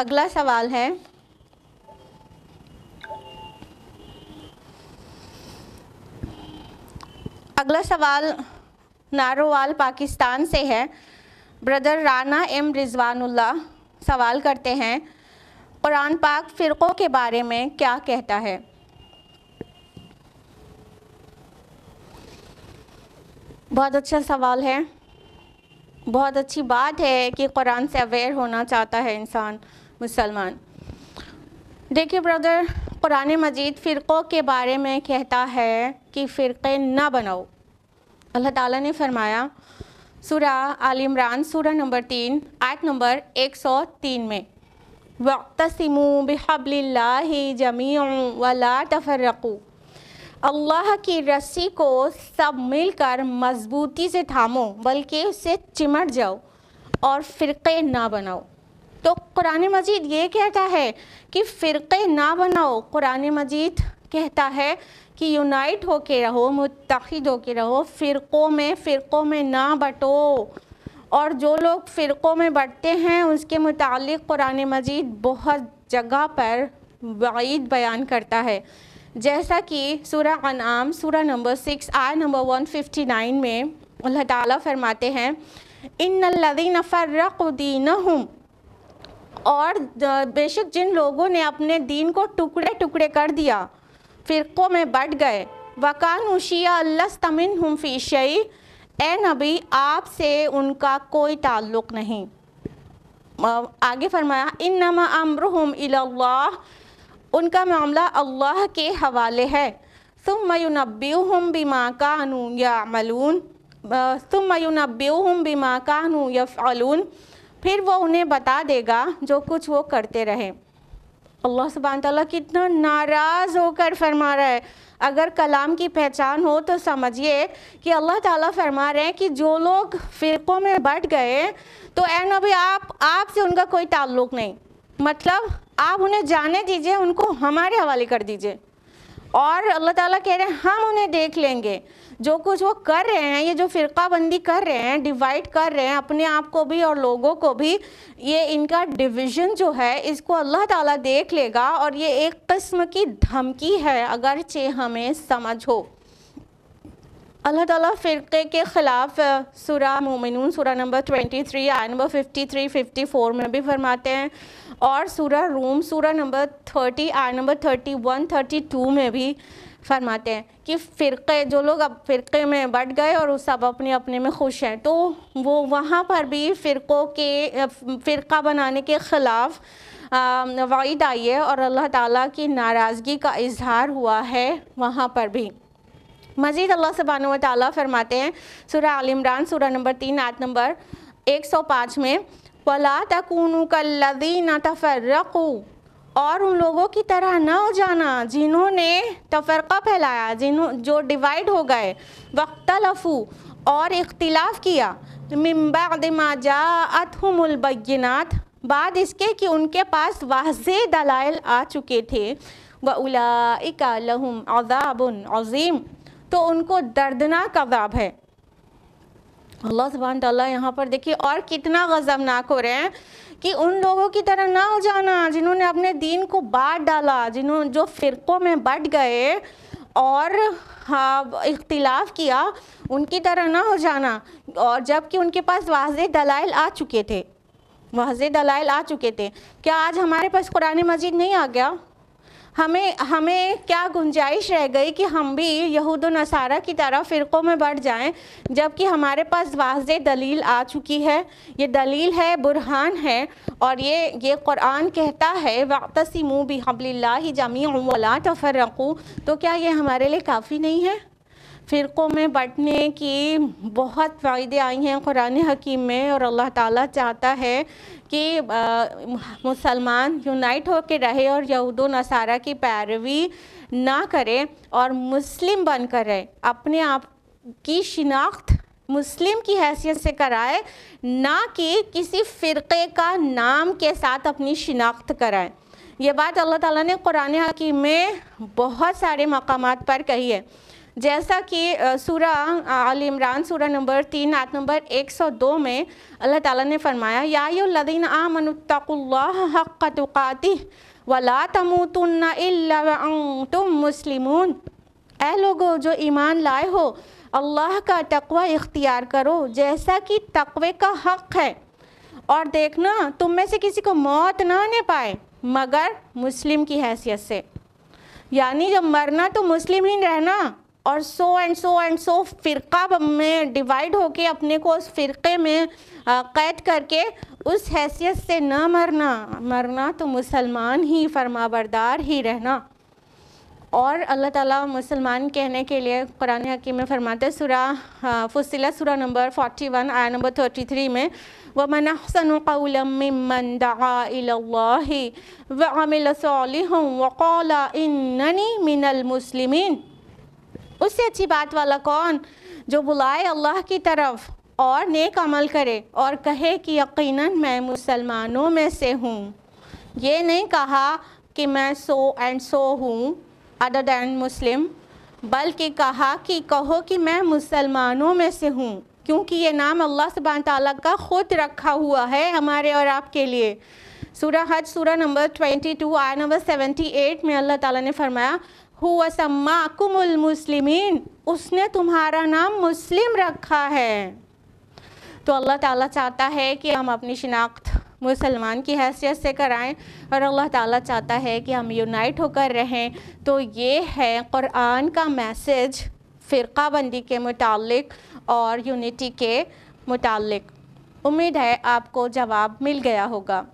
अगला सवाल है अगला सवाल नारोवाल पाकिस्तान से है ब्रदर राना एम रिजवानुल्ला सवाल करते हैं कुरान पाक फ़िरक़ों के बारे में क्या कहता है बहुत अच्छा सवाल है बहुत अच्छी बात है कि कुरान से अवेयर होना चाहता है इंसान मुसलमान देखिए ब्रदर कुरान मजीद फ़िरक़ों के बारे में कहता है कि फ़िरक़े ना बनाओ अल्लाह ताला ने फरमाया सूरा आल इमरान सूरा नंबर तीन आयत नंबर एक सौ तीन में वक्तसिमू बेहबल्ला जमी वला तफरकू अल्लाह की रस्सी को सब मिलकर मजबूती से थामो बल्कि उससे चिमट जाओ और फ़िरक़े ना बनाओ तो कुरान मजीद ये कहता है कि फ़िरक़े ना बनाओ कुरान मजीद कहता है कि यूनाइट होके रहो मुतहद होके रहो फ़िरक़ों में फ़िरक़ों में ना बटो और जो लोग फ़िरक़ों में बटते हैं उसके मुतालिक कुरान मजीद बहुत जगह पर वाइद बयान करता है जैसा कि सूरह अनाम सूरह नंबर सिक्स आय नंबर वन फिफ्टी नाइन में अल्लाह ताला फरमाते हैं इन लदीन फ़र्रदीन और बेशक जिन लोगों ने अपने दीन को टुकड़े टुकड़े कर दिया फ़िरक़ों में बट गए वकान उशिया अल्लाह तमिन हम फ़ीशई ए नबी आपसे उनका कोई ताल्लुक़ नहीं आगे फरमाया इन नमा अमरहम उनका मामला अल्लाह के हवाले है तुम हम बिमा कानू या मलून तुम हम बिमा कानू यफ़लून फिर वो उन्हें बता देगा जो कुछ वो करते रहे अल्लाह सुबहान तला कितना नाराज़ होकर फरमा रहा है अगर कलाम की पहचान हो तो समझिए कि अल्लाह ताला फरमा रहे हैं कि जो लोग फ़िरक़ों में बट गए तो ए नबी आप आपसे उनका कोई ताल्लुक़ नहीं मतलब आप उन्हें जाने दीजिए उनको हमारे हवाले कर दीजिए और अल्लाह ताला कह रहे हैं हम उन्हें देख लेंगे जो कुछ वो कर रहे हैं ये जो फ़िरकाबंदी कर रहे हैं डिवाइड कर रहे हैं अपने आप को भी और लोगों को भी ये इनका डिवीज़न जो है इसको अल्लाह ताला देख लेगा और ये एक कस्म की धमकी है अगर चे हमें समझ हो अल्लाह ताला फ़िरक़े के ख़िलाफ़ सुरा मोमिनून सुरा नंबर थ्री आय नंबर फिफ्टी फ़ोर में भी फरमाते हैं और सूरह रूम सूरह नंबर थर्टी आ number thirty one thirty two में भी फरमाते हैं कि फ़िरके जो लोग अब फ़िरके में बट गए और सब अपने अपने में खुश हैं तो वो वहाँ पर भी फ़िरक़ों के फ़िरका बनाने के ख़िलाफ़ वाइद आई है और अल्लाह ताला की नाराज़गी का इजहार हुआ है वहाँ पर भी मज़ीद अल्लाह सबान वाली फरमाते हैं सूर्य आलिमरान सूर्य नंबर तीन आठ नंबर एक सौ पाँच में वला तकून कल्लदीन तफरकू और उन लोगों की तरह न हो जाना जिन्होंने तफरक़ा फैलाया जिन्हों जो डिवाइड हो गए वक्तलफू और इख्तिलाफ़ किया मिम्बादमा जातमुलबैनात बाद इसके कि उनके पास वाज दलाइल आ चुके थे व उला लहुम अजाबन अज़ीम तो उनको दर्दनाक अजाब है अल्लाह जबान तला यहाँ पर देखिए और कितना गज़बनाक हो रहे हैं कि उन लोगों की तरह ना हो जाना जिन्होंने अपने दीन को बांट डाला जिन्होंने जो फ़िरक़ों में बट गए और हाँ इख्तिलाफ किया उनकी तरह ना हो जाना और जबकि उनके पास वाज दलाइल आ चुके थे वाज दलाइल आ चुके थे क्या आज हमारे पास कुरान मजीद नहीं आ गया हमें हमें क्या गुंजाइश रह गई कि हम भी यहूद नसारा की तरह फ़िरक़ों में बढ़ जाएं जबकि हमारे पास वाज दलील आ चुकी है ये दलील है बुरहान है और ये ये कुरान कहता है वातसी मुँह भी हबल्ला जमी वला तफरकू तो क्या ये हमारे लिए काफ़ी नहीं है फ़िरक़ों में बटने की बहुत फ़ायदे आई हैं कुरान हकीम में और अल्लाह ताला चाहता है कि मुसलमान यूनाइट होकर रहे और यहूद नसारा की पैरवी ना करें और मुस्लिम बनकर रहे अपने आप की शिनाख्त मुस्लिम की हैसियत से कराए ना कि किसी फ़िरक़े का नाम के साथ अपनी शिनाख्त कराएं ये बात अल्लाह ताला ने कुरान हकीम में बहुत सारे मकाम पर कही है जैसा कि सूरा आल इमरान सूरा नंबर तीन आत नंबर 102 में अल्लाह ताला ने फरमाया यादीन आमनतक़ुल्लाक़ाति वला तम इल्ला तुम मुस्लिमून ए लोगो जो ईमान लाए हो अल्लाह का तकवा इख्तियार करो जैसा कि तकवे का हक़ है और देखना तुम में से किसी को मौत ना आने पाए मगर मुस्लिम की हैसियत से यानी जब मरना तो मुस्लिम ही रहना और so and so and so फ़िरका में डिवाइड होके अपने को उस फ़िरके में कैद करके उस हैसियत से न मरना मरना तो मुसलमान ही फरमाबरदार ही रहना और अल्लाह ताला मुसलमान कहने के लिए कुरान हकीम में फरमाते सुरा फुसिला सुरा नंबर 41 आया नंबर 33 में व मनहसन कौलमन दाही व अमिल वक़ाला मिनल उससे अच्छी बात वाला कौन जो बुलाए अल्लाह की तरफ और नेक अमल करे और कहे कि यकीनन मैं मुसलमानों में से हूँ ये नहीं कहा कि मैं सो एंड सो हूँ अदर दैन मुस्लिम बल्कि कहा कि कहो कि मैं मुसलमानों में से हूँ क्योंकि ये नाम अल्लाह सुबह तला का ख़ुद रखा हुआ है हमारे और आपके लिए सूरह हज सूरह नंबर 22 टू आय नंबर 78 में अल्लाह ताला ने फरमाया हुआ सम्माकुमुल मुस्लिमीन उसने तुम्हारा नाम मुस्लिम रखा है तो अल्लाह ताला चाहता है कि हम अपनी शिनाख्त मुसलमान की हैसियत से कराएं और अल्लाह ताला चाहता है कि हम यूनाइट होकर रहें तो ये है क़ुरान का मैसेज फ़िरका बंदी के मुतालिक और यूनिटी के मुतालिक उम्मीद है आपको जवाब मिल गया होगा